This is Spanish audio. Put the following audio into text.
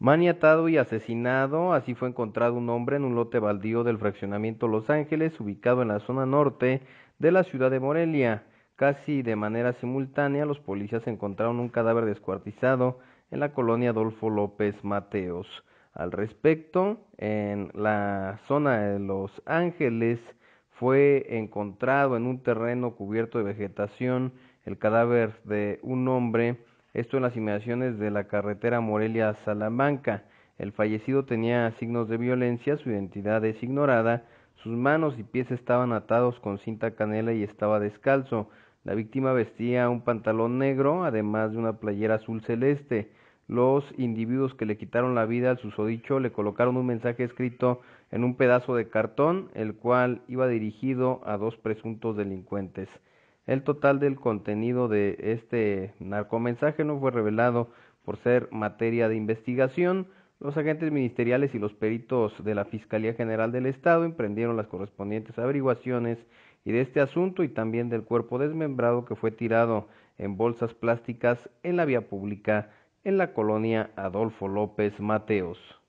Maniatado y asesinado, así fue encontrado un hombre en un lote baldío del fraccionamiento Los Ángeles, ubicado en la zona norte de la ciudad de Morelia. Casi de manera simultánea, los policías encontraron un cadáver descuartizado en la colonia Adolfo López Mateos. Al respecto, en la zona de Los Ángeles fue encontrado en un terreno cubierto de vegetación el cadáver de un hombre esto en las inmediaciones de la carretera Morelia-Salamanca. El fallecido tenía signos de violencia, su identidad es ignorada, sus manos y pies estaban atados con cinta canela y estaba descalzo. La víctima vestía un pantalón negro, además de una playera azul celeste. Los individuos que le quitaron la vida al susodicho le colocaron un mensaje escrito en un pedazo de cartón, el cual iba dirigido a dos presuntos delincuentes. El total del contenido de este narcomensaje no fue revelado por ser materia de investigación. Los agentes ministeriales y los peritos de la Fiscalía General del Estado emprendieron las correspondientes averiguaciones y de este asunto y también del cuerpo desmembrado que fue tirado en bolsas plásticas en la vía pública en la colonia Adolfo López Mateos.